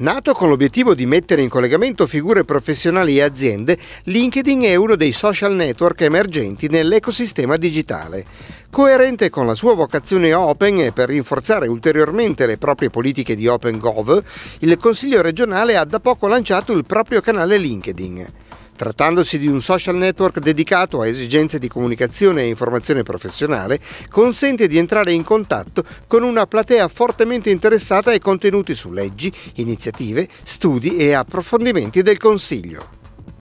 Nato con l'obiettivo di mettere in collegamento figure professionali e aziende, LinkedIn è uno dei social network emergenti nell'ecosistema digitale. Coerente con la sua vocazione open e per rinforzare ulteriormente le proprie politiche di Open Gov, il Consiglio regionale ha da poco lanciato il proprio canale LinkedIn. Trattandosi di un social network dedicato a esigenze di comunicazione e informazione professionale, consente di entrare in contatto con una platea fortemente interessata ai contenuti su leggi, iniziative, studi e approfondimenti del Consiglio.